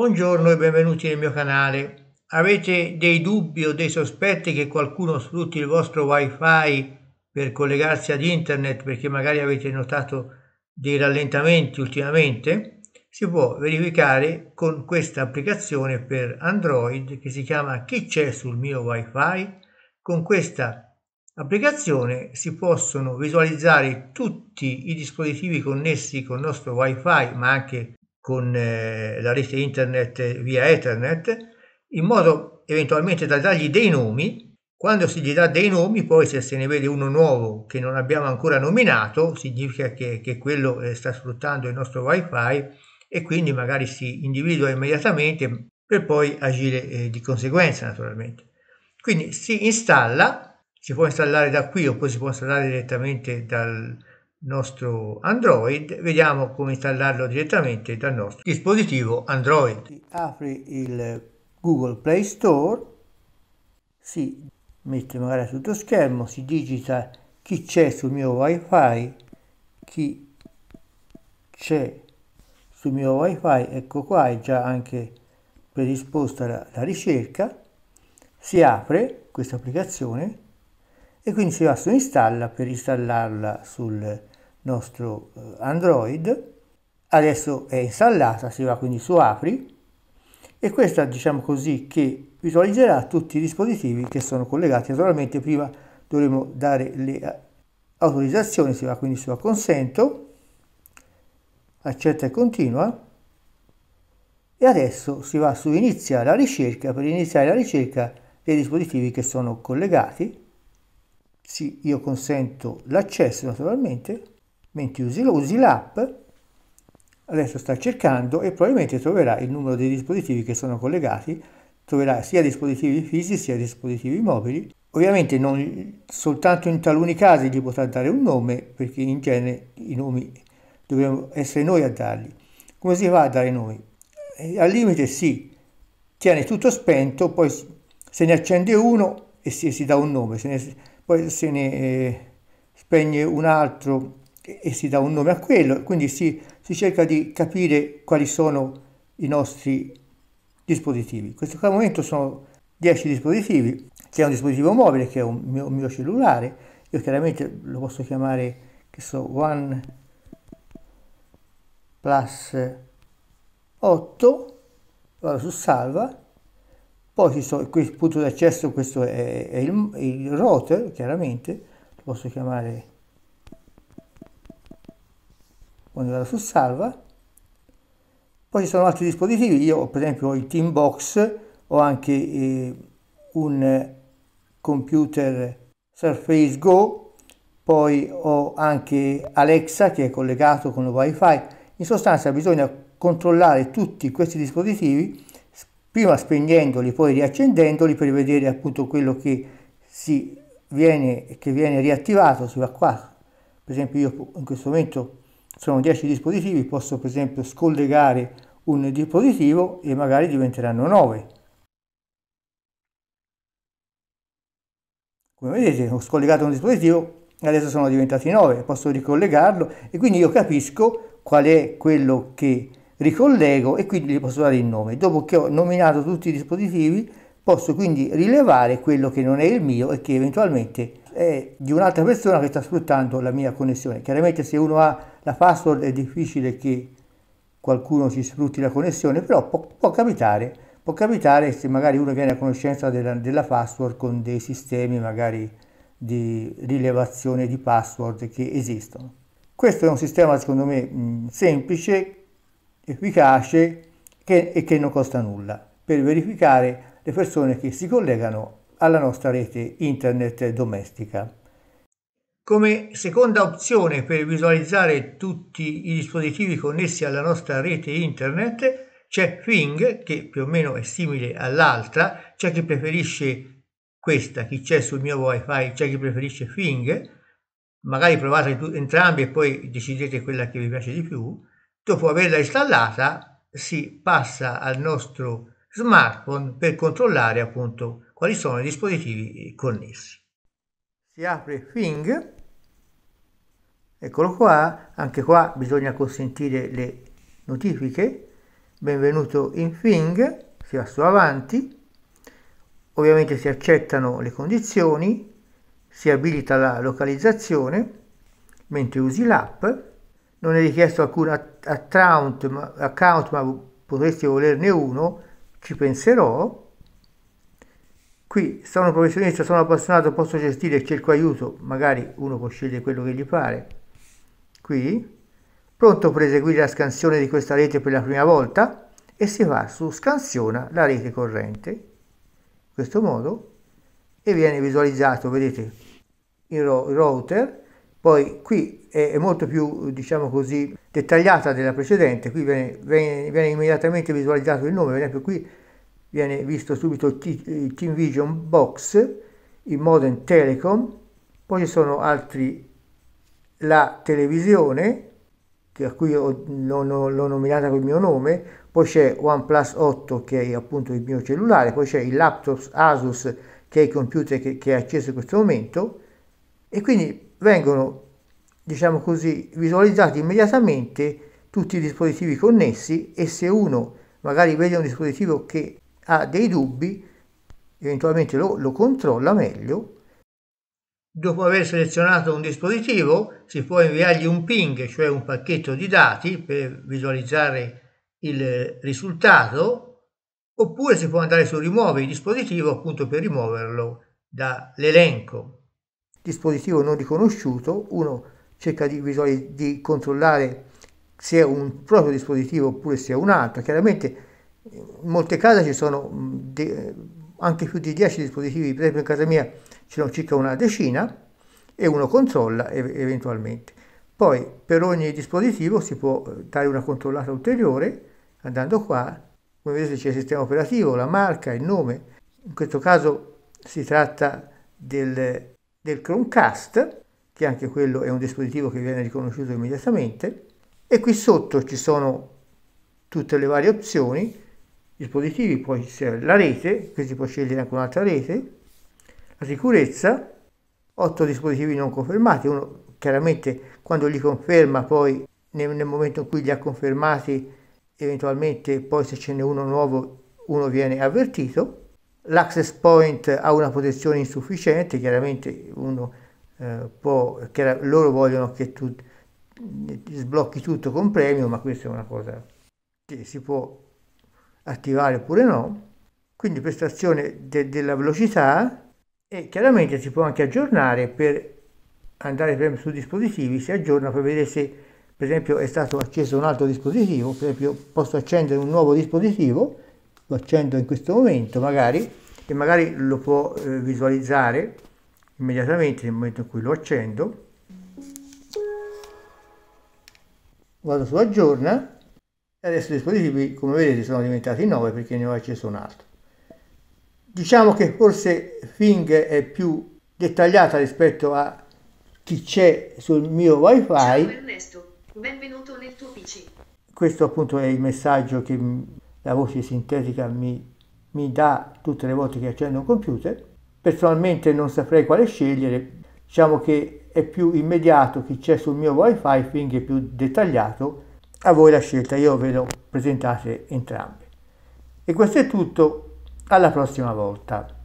Buongiorno e benvenuti nel mio canale. Avete dei dubbi o dei sospetti che qualcuno sfrutti il vostro wifi per collegarsi ad internet perché magari avete notato dei rallentamenti ultimamente? Si può verificare con questa applicazione per Android che si chiama Chi c'è sul mio wifi? Con questa applicazione si possono visualizzare tutti i dispositivi connessi col nostro wifi ma anche con eh, la rete internet eh, via Ethernet, in modo eventualmente da dargli dei nomi. Quando si gli dà dei nomi, poi se se ne vede uno nuovo che non abbiamo ancora nominato, significa che, che quello eh, sta sfruttando il nostro wifi e quindi magari si individua immediatamente per poi agire eh, di conseguenza naturalmente. Quindi si installa, si può installare da qui oppure si può installare direttamente dal, nostro Android, vediamo come installarlo direttamente dal nostro dispositivo Android. Apri il Google Play Store, si mette magari tutto schermo, si digita chi c'è sul mio wifi, chi c'è sul mio wifi, ecco qua è già anche predisposta la, la ricerca, si apre questa applicazione e quindi si va su installa per installarla sul nostro eh, Android. Adesso è installata, si va quindi su apri e questa diciamo così che visualizzerà tutti i dispositivi che sono collegati. Naturalmente prima dovremo dare le eh, autorizzazioni, si va quindi su acconsento, accetta e continua e adesso si va su inizia la ricerca per iniziare la ricerca dei dispositivi che sono collegati sì, io consento l'accesso naturalmente, mentre usi, usi l'app, adesso sta cercando e probabilmente troverà il numero dei dispositivi che sono collegati, troverà sia dispositivi fisici sia dispositivi mobili. Ovviamente non, soltanto in taluni casi gli potrà dare un nome, perché in genere i nomi dobbiamo essere noi a dargli. Come si fa a dare nomi? Eh, al limite sì, tiene tutto spento, poi se ne accende uno e si, si dà un nome, se ne, poi se ne eh, spegne un altro e si dà un nome a quello, quindi si, si cerca di capire quali sono i nostri dispositivi. In questo momento sono 10 dispositivi, c'è un dispositivo mobile che è un mio, un mio cellulare, io chiaramente lo posso chiamare, che so, One Plus 8, vado su salva, poi ci sono il punto d'accesso, questo è, è il, il router, chiaramente, lo posso chiamare quando vado su salva. Poi ci sono altri dispositivi, io per esempio ho il Team Box, ho anche eh, un computer Surface Go, poi ho anche Alexa che è collegato con il wifi. In sostanza bisogna controllare tutti questi dispositivi prima spegnendoli, poi riaccendendoli per vedere appunto quello che, si viene, che viene riattivato, si va qua, per esempio io in questo momento sono 10 dispositivi, posso per esempio scollegare un dispositivo e magari diventeranno 9. Come vedete ho scollegato un dispositivo adesso sono diventati 9, posso ricollegarlo e quindi io capisco qual è quello che ricollego e quindi gli posso dare il nome. Dopo che ho nominato tutti i dispositivi posso quindi rilevare quello che non è il mio e che eventualmente è di un'altra persona che sta sfruttando la mia connessione. Chiaramente se uno ha la password è difficile che qualcuno ci sfrutti la connessione, però può, può capitare. Può capitare se magari uno viene a conoscenza della, della password con dei sistemi magari di rilevazione di password che esistono. Questo è un sistema secondo me semplice efficace che, e che non costa nulla per verificare le persone che si collegano alla nostra rete internet domestica. Come seconda opzione per visualizzare tutti i dispositivi connessi alla nostra rete internet c'è Fing, che più o meno è simile all'altra, c'è chi preferisce questa, chi c'è sul mio wifi, c'è chi preferisce Fing, magari provate entrambi e poi decidete quella che vi piace di più. Dopo averla installata si passa al nostro smartphone per controllare appunto quali sono i dispositivi connessi. Si apre Fing, eccolo qua, anche qua bisogna consentire le notifiche, benvenuto in Fing, si va su avanti, ovviamente si accettano le condizioni, si abilita la localizzazione mentre usi l'app non è richiesto alcun account ma, account, ma potresti volerne uno, ci penserò. Qui sono un professionista, sono appassionato, posso gestire e cerco aiuto, magari uno può scegliere quello che gli pare. Qui, pronto per eseguire la scansione di questa rete per la prima volta e si va su scansiona la rete corrente, in questo modo, e viene visualizzato, vedete, il router poi qui è, molto più, diciamo così, dettagliata della precedente, qui viene, viene, viene immediatamente visualizzato il nome, per esempio qui viene visto subito il Team Vision Box, il Modern Telecom, poi ci sono altri, la televisione, che a cui ho, l'ho, l'ho nominata col mio nome, poi c'è OnePlus 8 che è appunto il mio cellulare, poi c'è il laptop Asus che è il computer che, che è acceso in questo momento, e quindi vengono, diciamo così, visualizzati immediatamente tutti i dispositivi connessi e se uno magari vede un dispositivo che ha dei dubbi, eventualmente lo, lo controlla meglio. Dopo aver selezionato un dispositivo si può inviargli un ping, cioè un pacchetto di dati per visualizzare il risultato oppure si può andare su rimuovere il dispositivo appunto per rimuoverlo dall'elenco dispositivo non riconosciuto, uno cerca di, visuali- di controllare se è un proprio dispositivo oppure se è un altro. Chiaramente in molte case ci sono de- anche più di 10 dispositivi, per esempio in casa mia ce ne sono circa una decina e uno controlla ev- eventualmente. Poi per ogni dispositivo si può eh, dare una controllata ulteriore andando qua, come vedete c'è il sistema operativo, la marca, il nome, in questo caso si tratta del del Chromecast, che anche quello è un dispositivo che viene riconosciuto immediatamente, e qui sotto ci sono tutte le varie opzioni, dispositivi, poi c'è la rete, qui si può scegliere anche un'altra rete, la sicurezza, 8 dispositivi non confermati, uno chiaramente quando li conferma poi nel, nel momento in cui li ha confermati eventualmente poi se ce n'è uno nuovo uno viene avvertito l'access point ha una protezione insufficiente, chiaramente uno eh, può, loro vogliono che tu sblocchi tutto con premio, ma questa è una cosa che si può attivare oppure no. Quindi prestazione de della velocità e chiaramente si può anche aggiornare per andare su dispositivi, si aggiorna per vedere se per esempio è stato acceso un altro dispositivo, per esempio posso accendere un nuovo dispositivo lo accendo in questo momento magari e magari lo può eh, visualizzare immediatamente nel momento in cui lo accendo vado su aggiorna e adesso i dispositivi come vedete sono diventati 9 perché ne ho acceso un altro diciamo che forse Fing è più dettagliata rispetto a chi c'è sul mio wifi Ciao Ernesto, benvenuto nel tuo PC questo appunto è il messaggio che la voce sintetica mi, mi dà tutte le volte che accendo un computer. Personalmente non saprei quale scegliere, diciamo che è più immediato che c'è sul mio wifi, quindi più dettagliato. A voi la scelta, io ve l'ho presentate entrambe. E questo è tutto, alla prossima volta.